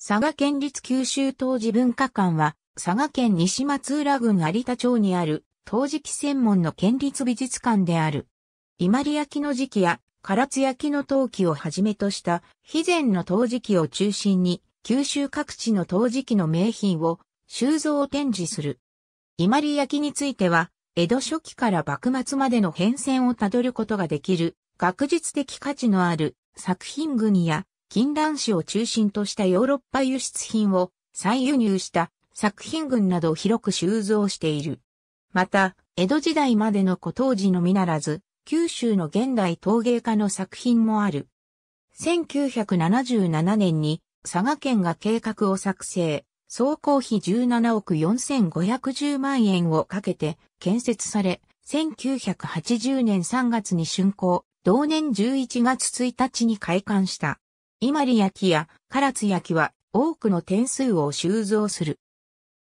佐賀県立九州当時文化館は、佐賀県西松浦郡有田町にある、陶磁器専門の県立美術館である。伊万里焼の時期や、唐津焼の陶器をはじめとした、肥前の陶磁器を中心に、九州各地の陶磁器の名品を、収蔵を展示する。伊万里焼については、江戸初期から幕末までの変遷をたどることができる、学術的価値のある作品群や近蘭市を中心としたヨーロッパ輸出品を再輸入した作品群などを広く収蔵している。また、江戸時代までの古当時のみならず、九州の現代陶芸家の作品もある。1977年に佐賀県が計画を作成、総工費17億4510万円をかけて建設され、1980年3月に竣工、同年11月1日に開館した。伊万里焼きや唐津焼きは多くの点数を収蔵する。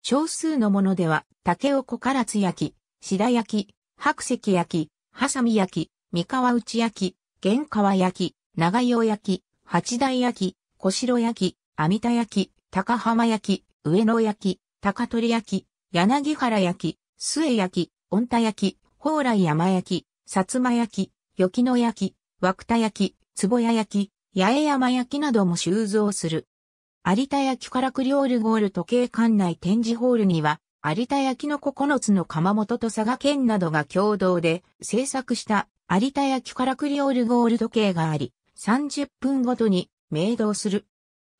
少数のものでは、竹岡唐津焼、白焼、白石焼、き、ハサミ焼、き、三河内焼、き、玄川焼、き、長洋焼、き、八大焼、き、小城焼、き、網田焼、き、高浜焼、き、上野焼、き、高取焼、き、柳原焼、き、末焼、き、御田焼、き、蓬莱山焼、き、薩摩焼、よきの焼、き、涌田焼、き、壺屋焼、き、八重山焼なども収蔵する。有田焼からクリオールゴール時計館内展示ホールには、有田焼の9つの窯元と佐賀県などが共同で制作した有田焼からクリオールゴール時計があり、30分ごとに明導する。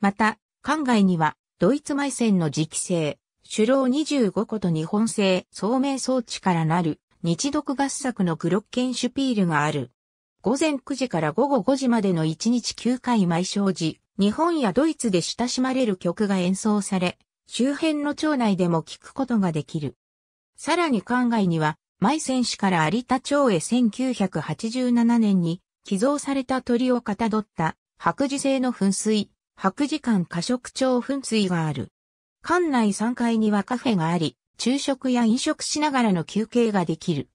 また、館外には、ドイツ米線の磁気製、手郎25個と日本製、聡明装置からなる、日独合作のグロッケンシュピールがある。午前9時から午後5時までの1日9回毎生時、日本やドイツで親しまれる曲が演奏され、周辺の町内でも聞くことができる。さらに館外には、舞選手から有田町へ1987年に寄贈された鳥をかたどった白磁製の噴水、白磁館過食町噴水がある。館内3階にはカフェがあり、昼食や飲食しながらの休憩ができる。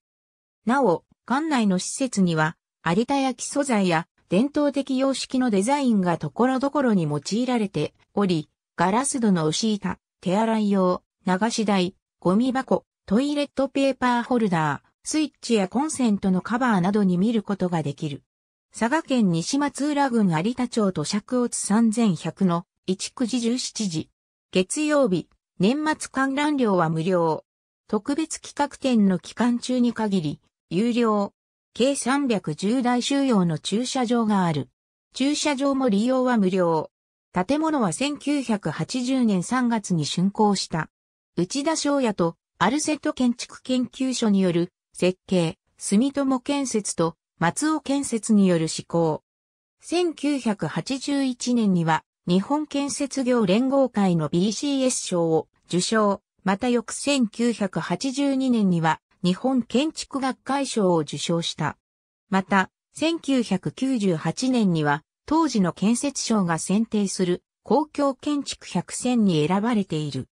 なお、館内の施設には有田焼素材や伝統的様式のデザインが所々に用いられており、ガラス戸の牛板、手洗い用、流し台、ゴミ箱、トイレットペーパーホルダー、スイッチやコンセントのカバーなどに見ることができる。佐賀県西松浦郡有田町土尺落3100の1九時17時。月曜日、年末観覧料は無料。特別企画展の期間中に限り、有料。計310台収容の駐車場がある。駐車場も利用は無料。建物は1980年3月に竣工した。内田翔也とアルセット建築研究所による設計、住友建設と松尾建設による施行。1981年には日本建設業連合会の BCS 賞を受賞、また翌1982年には日本建築学会賞を受賞した。また、1998年には、当時の建設省が選定する公共建築百選に選ばれている。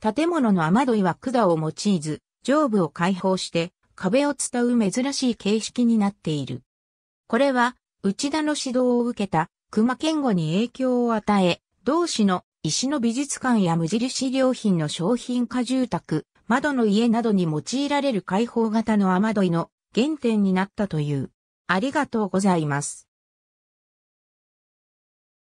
建物の雨どいは管を用いず、上部を開放して壁を伝う珍しい形式になっている。これは、内田の指導を受けた熊健吾に影響を与え、同市の石の美術館や無印良品の商品化住宅、窓の家などに用いられる開放型の雨どいの原点になったという。ありがとうございます。